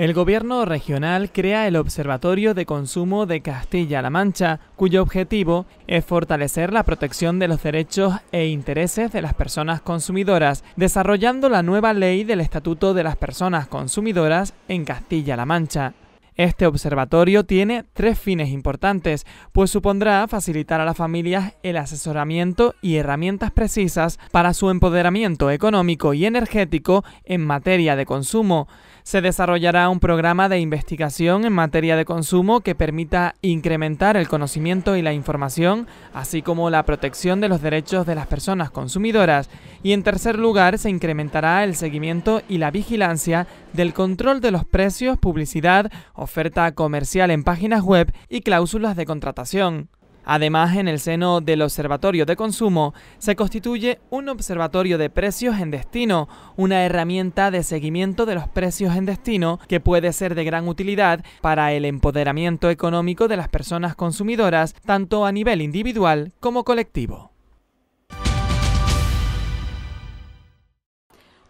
El gobierno regional crea el Observatorio de Consumo de Castilla-La Mancha, cuyo objetivo es fortalecer la protección de los derechos e intereses de las personas consumidoras, desarrollando la nueva ley del Estatuto de las Personas Consumidoras en Castilla-La Mancha. Este observatorio tiene tres fines importantes, pues supondrá facilitar a las familias el asesoramiento y herramientas precisas para su empoderamiento económico y energético en materia de consumo. Se desarrollará un programa de investigación en materia de consumo que permita incrementar el conocimiento y la información, así como la protección de los derechos de las personas consumidoras. Y en tercer lugar, se incrementará el seguimiento y la vigilancia del control de los precios, publicidad, oferta comercial en páginas web y cláusulas de contratación. Además, en el seno del Observatorio de Consumo se constituye un observatorio de precios en destino, una herramienta de seguimiento de los precios en destino que puede ser de gran utilidad para el empoderamiento económico de las personas consumidoras, tanto a nivel individual como colectivo.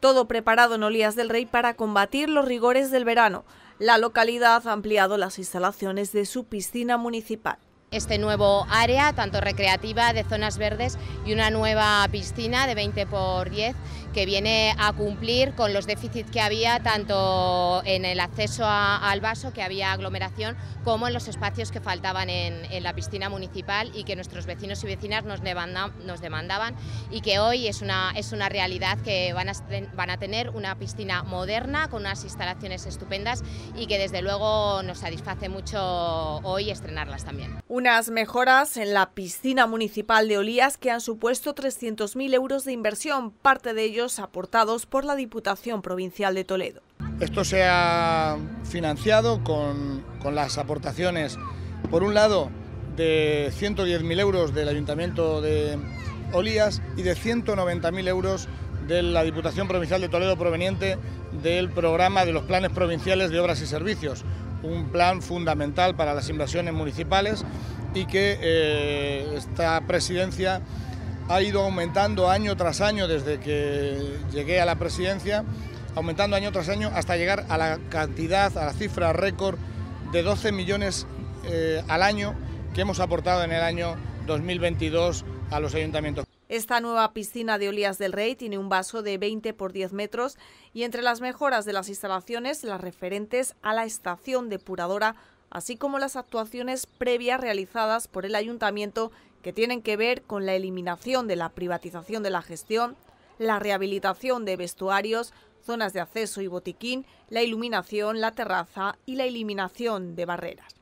Todo preparado en Olías del Rey para combatir los rigores del verano. La localidad ha ampliado las instalaciones de su piscina municipal este nuevo área, tanto recreativa de zonas verdes y una nueva piscina de 20 por 10 que viene a cumplir con los déficits que había tanto en el acceso al vaso, que había aglomeración, como en los espacios que faltaban en, la piscina municipal y que nuestros vecinos y vecinas nos, demandaban y que hoy es una, es una realidad que van a, van a tener una piscina moderna con unas instalaciones estupendas y que desde luego nos satisface mucho hoy estrenarlas también. Unas mejoras en la piscina municipal de Olías que han supuesto 300.000 euros de inversión, parte de ellos aportados por la Diputación Provincial de Toledo. Esto se ha financiado con, las aportaciones, por un lado, de 110.000 euros del Ayuntamiento de Olías y de 190.000 euros de la Diputación Provincial de Toledo proveniente del programa de los planes provinciales de obras y servicios, un plan fundamental para las inversiones municipales y que eh, esta presidencia ha ido aumentando año tras año desde que llegué a la presidencia, aumentando año tras año hasta llegar a la cantidad, a la cifra récord de 12 millones eh, al año que hemos aportado en el año 2022 a los ayuntamientos. Esta nueva piscina de Olías del Rey tiene un vaso de 20 por 10 metros y entre las mejoras de las instalaciones, las referentes a la estación depuradora así como las actuaciones previas realizadas por el ayuntamiento que tienen que ver con la eliminación de la privatización de la gestión, la rehabilitación de vestuarios, zonas de acceso y botiquín, la iluminación, la terraza y la eliminación de barreras.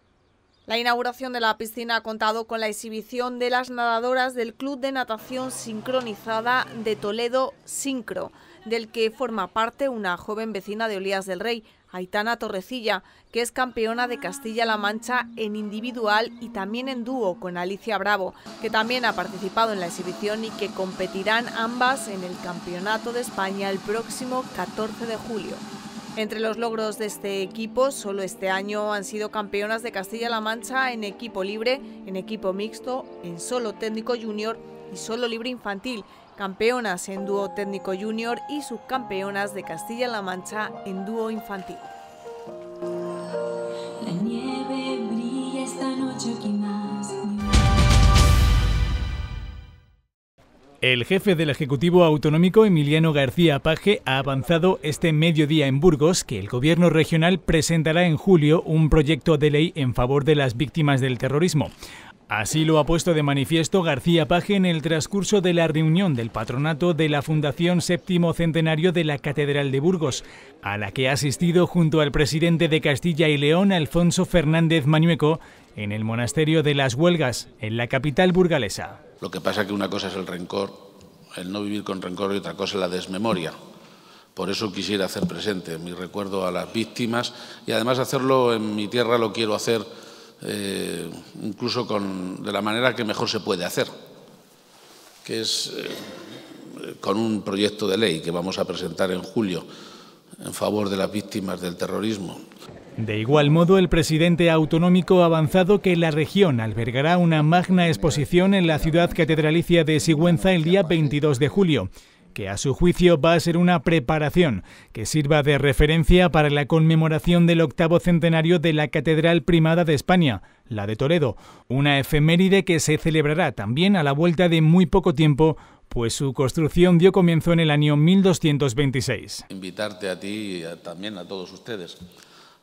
La inauguración de la piscina ha contado con la exhibición de las nadadoras del Club de Natación Sincronizada de Toledo Sincro, del que forma parte una joven vecina de Olías del Rey, Aitana Torrecilla, que es campeona de Castilla-La Mancha en individual y también en dúo con Alicia Bravo, que también ha participado en la exhibición y que competirán ambas en el Campeonato de España el próximo 14 de julio. Entre los logros de este equipo, solo este año han sido campeonas de Castilla-La Mancha en equipo libre, en equipo mixto, en solo técnico junior y solo libre infantil, campeonas en dúo técnico junior y subcampeonas de Castilla-La Mancha en dúo infantil. El jefe del Ejecutivo Autonómico, Emiliano García Page, ha avanzado este mediodía en Burgos que el Gobierno regional presentará en julio un proyecto de ley en favor de las víctimas del terrorismo. Así lo ha puesto de manifiesto García Page en el transcurso de la reunión del patronato de la Fundación Séptimo Centenario de la Catedral de Burgos, a la que ha asistido junto al presidente de Castilla y León, Alfonso Fernández Mañueco, en el Monasterio de las Huelgas, en la capital burgalesa. Lo que pasa es que una cosa es el rencor, el no vivir con rencor y otra cosa es la desmemoria. Por eso quisiera hacer presente mi recuerdo a las víctimas y además hacerlo en mi tierra lo quiero hacer eh, incluso de la manera que mejor se puede hacer, que es eh, con un proyecto de ley que vamos a presentar en julio en favor de las víctimas del terrorismo. De igual modo, el presidente autonómico ha avanzado que la región albergará una magna exposición en la ciudad catedralicia de Sigüenza el día 22 de julio, que a su juicio va a ser una preparación que sirva de referencia para la conmemoración del octavo centenario de la Catedral Primada de España, la de Toledo, una efeméride que se celebrará también a la vuelta de muy poco tiempo pues su construcción dio comienzo en el año 1226. Invitarte a ti y también a todos ustedes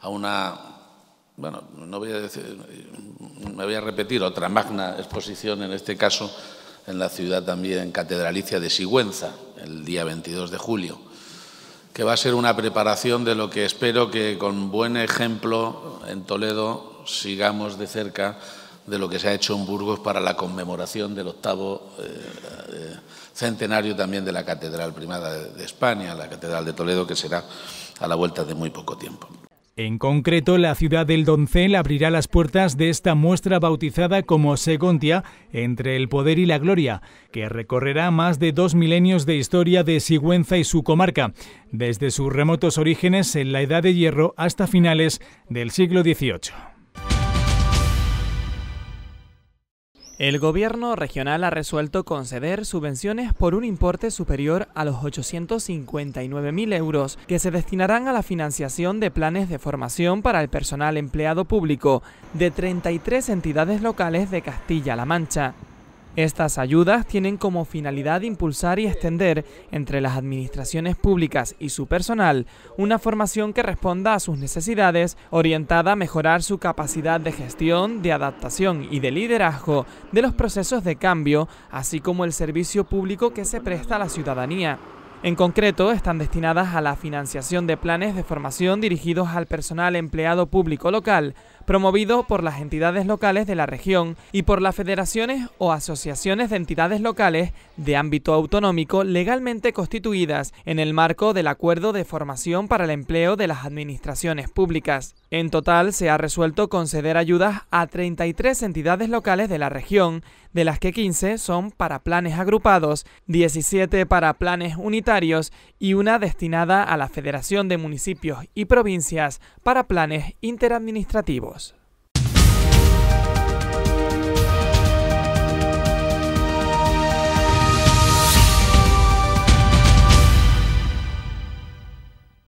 a una, bueno, no voy a decir, me voy a repetir, otra magna exposición, en este caso en la ciudad también catedralicia de Sigüenza, el día 22 de julio, que va a ser una preparación de lo que espero que con buen ejemplo en Toledo sigamos de cerca de lo que se ha hecho en Burgos para la conmemoración del octavo eh, eh, centenario también de la Catedral Primada de España, la Catedral de Toledo, que será a la vuelta de muy poco tiempo. En concreto, la ciudad del Doncel abrirá las puertas de esta muestra bautizada como Segontia, entre el poder y la gloria, que recorrerá más de dos milenios de historia de Sigüenza y su comarca, desde sus remotos orígenes en la Edad de Hierro hasta finales del siglo XVIII. El gobierno regional ha resuelto conceder subvenciones por un importe superior a los 859.000 euros que se destinarán a la financiación de planes de formación para el personal empleado público de 33 entidades locales de Castilla-La Mancha. Estas ayudas tienen como finalidad impulsar y extender entre las administraciones públicas y su personal una formación que responda a sus necesidades, orientada a mejorar su capacidad de gestión, de adaptación y de liderazgo de los procesos de cambio, así como el servicio público que se presta a la ciudadanía. En concreto, están destinadas a la financiación de planes de formación dirigidos al personal empleado público local, promovido por las entidades locales de la región y por las federaciones o asociaciones de entidades locales de ámbito autonómico legalmente constituidas en el marco del Acuerdo de Formación para el Empleo de las Administraciones Públicas. En total, se ha resuelto conceder ayudas a 33 entidades locales de la región, de las que 15 son para planes agrupados, 17 para planes unitarios y una destinada a la Federación de Municipios y Provincias para planes interadministrativos.